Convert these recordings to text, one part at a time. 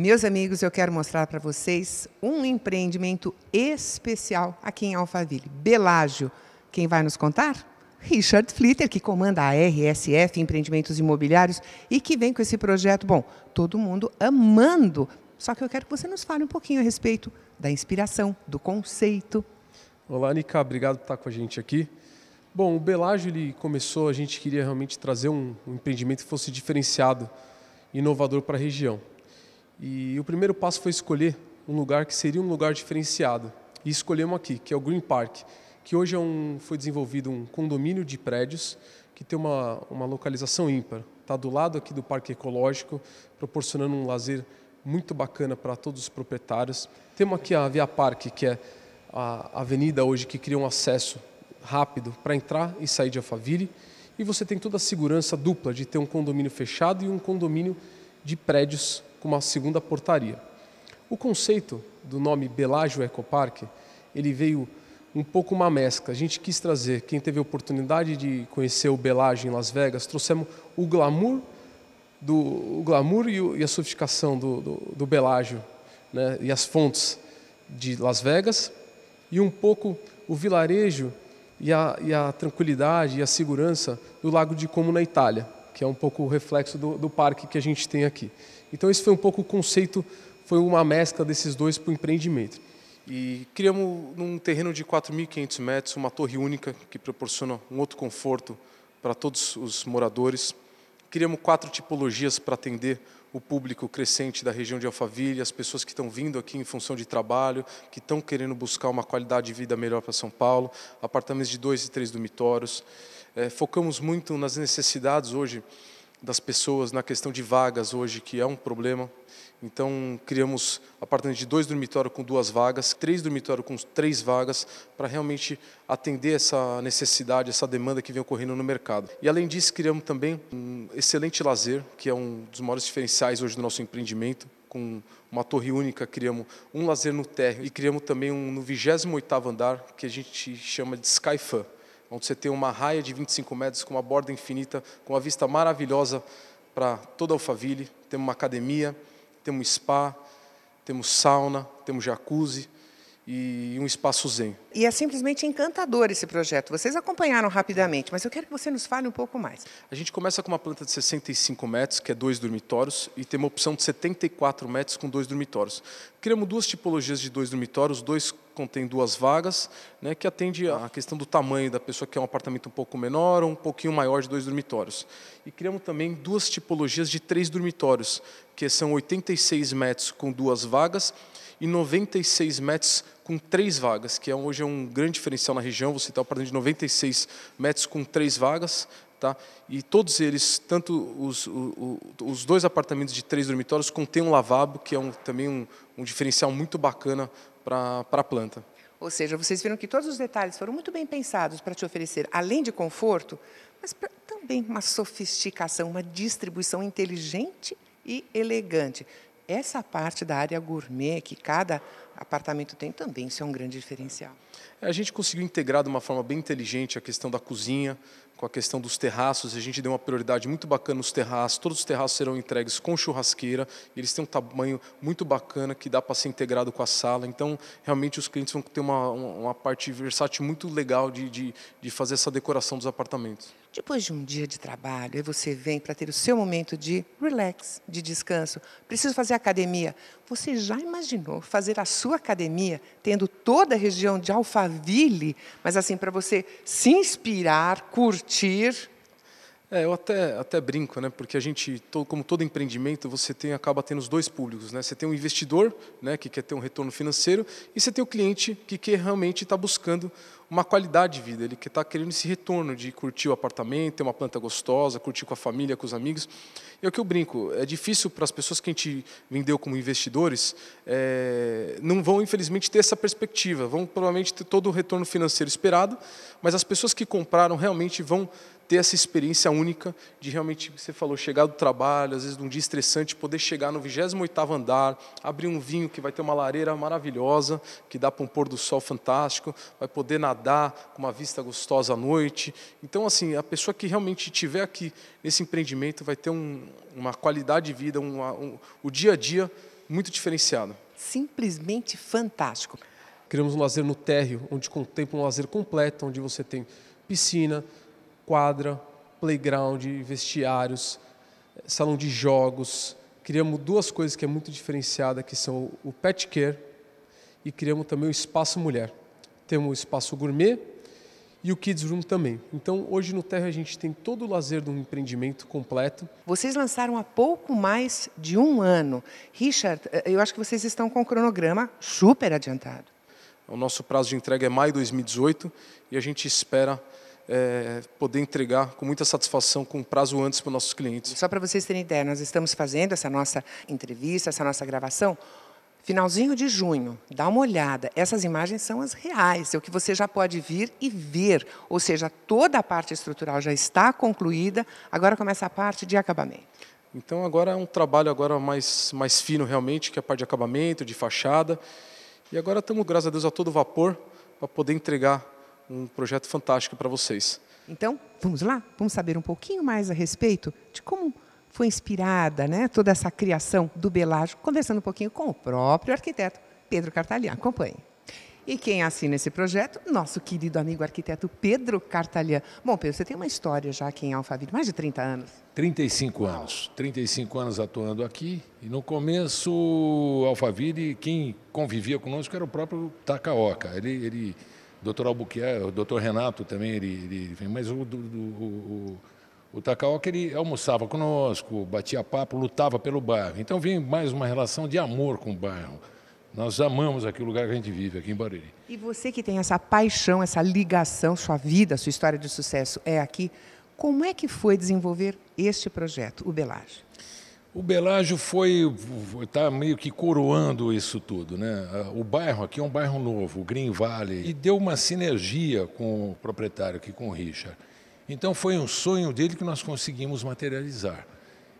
Meus amigos, eu quero mostrar para vocês um empreendimento especial aqui em Alphaville, Belágio. Quem vai nos contar? Richard Flitter, que comanda a RSF Empreendimentos Imobiliários e que vem com esse projeto, bom, todo mundo amando. Só que eu quero que você nos fale um pouquinho a respeito da inspiração, do conceito. Olá, Nica, obrigado por estar com a gente aqui. Bom, o Belágio ele começou, a gente queria realmente trazer um, um empreendimento que fosse diferenciado, inovador para a região. E o primeiro passo foi escolher um lugar que seria um lugar diferenciado. E escolhemos aqui, que é o Green Park, que hoje é um, foi desenvolvido um condomínio de prédios que tem uma, uma localização ímpar. Está do lado aqui do Parque Ecológico, proporcionando um lazer muito bacana para todos os proprietários. Temos aqui a Via Parque, que é a avenida hoje que cria um acesso rápido para entrar e sair de Alphaville. E você tem toda a segurança dupla de ter um condomínio fechado e um condomínio de prédios com uma segunda portaria. O conceito do nome Belágio Ecopark, ele veio um pouco uma mescla. A gente quis trazer, quem teve a oportunidade de conhecer o Belágio em Las Vegas, trouxemos o glamour do o glamour e, o, e, a sofisticação do, do, do né? e as fontes de Las Vegas, e um pouco o vilarejo e a, e a tranquilidade e a segurança do Lago de Como na Itália que é um pouco o reflexo do, do parque que a gente tem aqui. Então esse foi um pouco o conceito, foi uma mescla desses dois para o empreendimento. E criamos, num terreno de 4.500 metros, uma torre única que proporciona um outro conforto para todos os moradores. Criamos quatro tipologias para atender o público crescente da região de Alphaville, as pessoas que estão vindo aqui em função de trabalho, que estão querendo buscar uma qualidade de vida melhor para São Paulo, apartamentos de dois e três dormitórios. É, focamos muito nas necessidades hoje das pessoas, na questão de vagas hoje, que é um problema. Então, criamos apartamento de dois dormitórios com duas vagas, três dormitórios com três vagas, para realmente atender essa necessidade, essa demanda que vem ocorrendo no mercado. E, além disso, criamos também um excelente lazer, que é um dos maiores diferenciais hoje do nosso empreendimento. Com uma torre única, criamos um lazer no térreo e criamos também um no 28º andar, que a gente chama de Skyfan onde você tem uma raia de 25 metros com uma borda infinita, com uma vista maravilhosa para toda a Alphaville. Temos uma academia, temos spa, temos sauna, temos jacuzzi, e um espaço zen. E é simplesmente encantador esse projeto. Vocês acompanharam rapidamente, mas eu quero que você nos fale um pouco mais. A gente começa com uma planta de 65 metros, que é dois dormitórios, e tem uma opção de 74 metros com dois dormitórios. Criamos duas tipologias de dois dormitórios, dois contém duas vagas, né, que atende à questão do tamanho da pessoa que é um apartamento um pouco menor ou um pouquinho maior de dois dormitórios. E criamos também duas tipologias de três dormitórios, que são 86 metros com duas vagas e 96 metros com três vagas, que é, hoje é um grande diferencial na região. Você está um de 96 metros com três vagas. Tá? E todos eles, tanto os, o, o, os dois apartamentos de três dormitórios, contêm um lavabo, que é um, também um, um diferencial muito bacana para a planta. Ou seja, vocês viram que todos os detalhes foram muito bem pensados para te oferecer, além de conforto, mas pra, também uma sofisticação, uma distribuição inteligente e elegante essa parte da área gourmet que cada apartamento tem também, isso é um grande diferencial. É, a gente conseguiu integrar de uma forma bem inteligente a questão da cozinha, com a questão dos terraços, a gente deu uma prioridade muito bacana nos terraços, todos os terraços serão entregues com churrasqueira, eles têm um tamanho muito bacana que dá para ser integrado com a sala, então realmente os clientes vão ter uma, uma parte versátil muito legal de, de, de fazer essa decoração dos apartamentos. Depois de um dia de trabalho, aí você vem para ter o seu momento de relax, de descanso. Preciso fazer academia. Você já imaginou fazer a sua academia tendo toda a região de Alphaville, mas assim para você se inspirar, curtir cheer É, eu até, até brinco, né? Porque a gente, como todo empreendimento, você tem, acaba tendo os dois públicos, né? Você tem um investidor, né, que quer ter um retorno financeiro, e você tem o cliente que quer realmente está buscando uma qualidade de vida, ele que está querendo esse retorno de curtir o apartamento, ter uma planta gostosa, curtir com a família, com os amigos. E é o que eu brinco, é difícil para as pessoas que a gente vendeu como investidores, é, não vão, infelizmente, ter essa perspectiva, vão provavelmente ter todo o retorno financeiro esperado, mas as pessoas que compraram realmente vão ter essa experiência única de realmente, você falou, chegar do trabalho, às vezes de um dia estressante, poder chegar no 28º andar, abrir um vinho que vai ter uma lareira maravilhosa, que dá para um pôr do sol fantástico, vai poder nadar com uma vista gostosa à noite. Então, assim, a pessoa que realmente tiver aqui nesse empreendimento vai ter um, uma qualidade de vida, uma, um, o dia a dia muito diferenciado. Simplesmente fantástico. Criamos um lazer no térreo, onde contempla um lazer completo, onde você tem piscina, quadra, playground, vestiários, salão de jogos. Criamos duas coisas que é muito diferenciada, que são o pet care e criamos também o espaço mulher. Temos o espaço gourmet e o Kids Room também. Então, hoje no Terra a gente tem todo o lazer de um empreendimento completo. Vocês lançaram há pouco mais de um ano. Richard, eh, eu acho que vocês estão com o cronograma super adiantado. O nosso prazo de entrega é maio de 2018 e a gente espera é, poder entregar com muita satisfação, com prazo antes para os nossos clientes. Só para vocês terem ideia, nós estamos fazendo essa nossa entrevista, essa nossa gravação, finalzinho de junho. Dá uma olhada, essas imagens são as reais, é o que você já pode vir e ver. Ou seja, toda a parte estrutural já está concluída, agora começa a parte de acabamento. Então agora é um trabalho agora mais, mais fino realmente, que é a parte de acabamento, de fachada. E agora estamos, graças a Deus, a todo vapor para poder entregar um projeto fantástico para vocês. Então, vamos lá? Vamos saber um pouquinho mais a respeito de como foi inspirada né, toda essa criação do Belágio, conversando um pouquinho com o próprio arquiteto Pedro Cartalian. Acompanhe. E quem assina esse projeto? Nosso querido amigo arquiteto Pedro Cartalian. Bom, Pedro, você tem uma história já aqui em Alphaville, mais de 30 anos. 35 anos. 35 anos atuando aqui. E no começo, Alphaville, quem convivia conosco era o próprio Takaoka. Ele, ele doutor Albuquerque, é, o doutor Renato também, ele, ele mas o, o, o, o Takaoka, ele almoçava conosco, batia papo, lutava pelo bairro. Então, vem mais uma relação de amor com o bairro. Nós amamos aqui o lugar que a gente vive, aqui em Bariri. E você que tem essa paixão, essa ligação, sua vida, sua história de sucesso é aqui, como é que foi desenvolver este projeto, o Belage? O Belágio foi está meio que coroando isso tudo, né? O bairro aqui é um bairro novo, o Green Valley, e deu uma sinergia com o proprietário aqui com o Richard. Então foi um sonho dele que nós conseguimos materializar.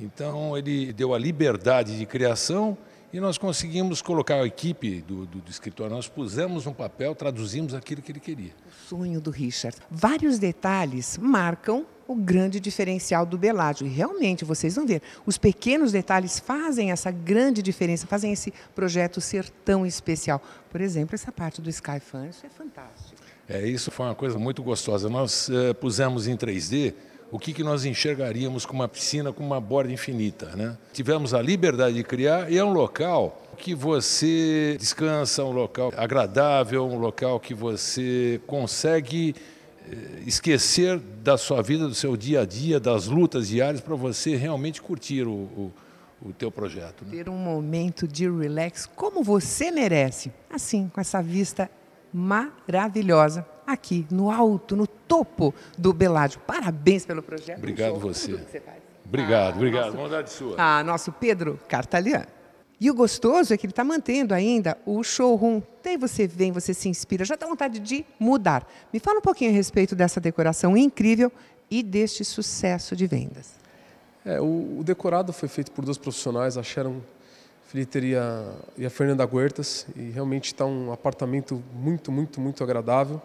Então ele deu a liberdade de criação e nós conseguimos colocar a equipe do, do, do, escritório, nós pusemos um papel, traduzimos aquilo que ele queria. O sonho do Richard. Vários detalhes marcam o grande diferencial do Belágio. E realmente, vocês vão ver, os pequenos detalhes fazem essa grande diferença, fazem esse projeto ser tão especial. Por exemplo, essa parte do Sky Fan, isso é fantástico. É, isso foi uma coisa muito gostosa. Nós eh, pusemos em 3D o que, que nós enxergaríamos com uma piscina com uma borda infinita. Né? Tivemos a liberdade de criar e é um local que você descansa, um local agradável, um local que você consegue esquecer da sua vida, do seu dia a dia, das lutas diárias, para você realmente curtir o, o, o teu projeto. Né? Ter um momento de relax como você merece, assim, com essa vista maravilhosa aqui no alto, no topo do Beládio. Parabéns pelo projeto. Obrigado você. você. Obrigado, ah, obrigado. Nosso, Bondade sua. Ah, nosso Pedro Cartaliano. E o gostoso é que ele está mantendo ainda o showroom. Daí você vem, você se inspira, já dá vontade de mudar. Me fala um pouquinho a respeito dessa decoração incrível e deste sucesso de vendas. É, o, o, decorado foi feito por dois profissionais, a Sharon Filiteria e a Fernanda Huertas, e realmente está um apartamento muito, muito, muito agradável.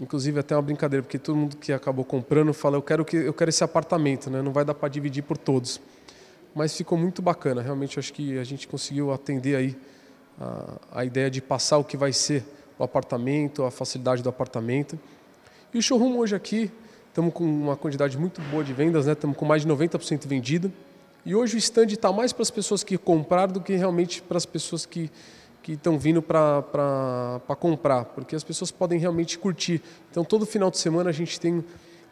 Inclusive é até uma brincadeira, porque todo mundo que acabou comprando fala, eu quero que eu quero esse apartamento, né? Não vai dar para dividir por todos mas ficou muito bacana. Realmente acho que a gente conseguiu atender aí a, a ideia de passar o que vai ser o apartamento, a facilidade do apartamento. E o showroom hoje aqui, estamos com uma quantidade muito boa de vendas, né? Estamos com mais de 90% vendido. E hoje o stand está mais para as pessoas que compraram do que realmente para as pessoas que que estão vindo para comprar, porque as pessoas podem realmente curtir. Então, todo final de semana a gente tem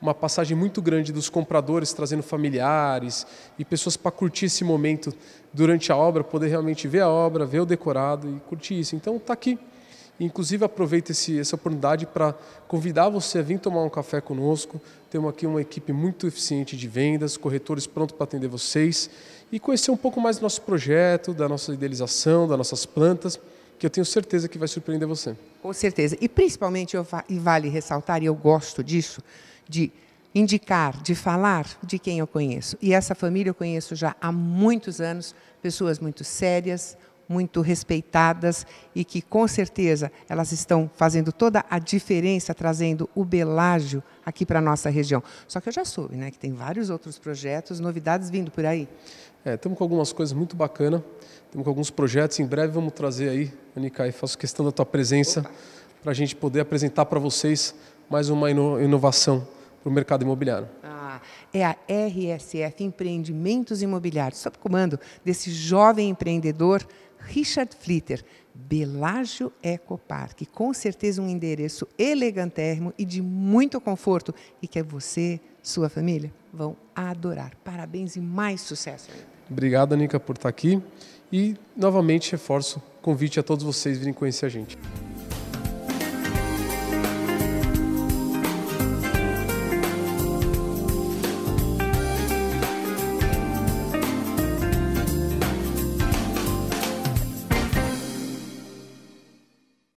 uma passagem muito grande dos compradores trazendo familiares e pessoas para curtir esse momento durante a obra, poder realmente ver a obra, ver o decorado e curtir isso. Então está aqui. Inclusive, aproveito esse, essa oportunidade para convidar você a vir tomar um café conosco. Temos aqui uma equipe muito eficiente de vendas, corretores prontos para atender vocês e conhecer um pouco mais do nosso projeto, da nossa idealização, das nossas plantas, que eu tenho certeza que vai surpreender você. Com certeza. E principalmente, eu, e vale ressaltar, e eu gosto disso, de indicar, de falar de quem eu conheço. E essa família eu conheço já há muitos anos, pessoas muito sérias, muito respeitadas e que com certeza elas estão fazendo toda a diferença trazendo o Belágio aqui para a nossa região. Só que eu já soube, né, que tem vários outros projetos, novidades vindo por aí. É, estamos com algumas coisas muito bacanas, estamos com alguns projetos, em breve vamos trazer aí, Anicai, faço questão da tua presença para a gente poder apresentar para vocês mais uma inovação para o mercado imobiliário. Ah, é a RSF Empreendimentos Imobiliários, sob comando desse jovem empreendedor Richard Flitter. Belágio Ecoparque, com certeza um endereço elegantérrimo e de muito conforto e que é você, sua família, vão adorar. Parabéns e mais sucesso. Obrigado, Anica, por estar aqui e novamente reforço o convite a todos vocês virem conhecer a gente.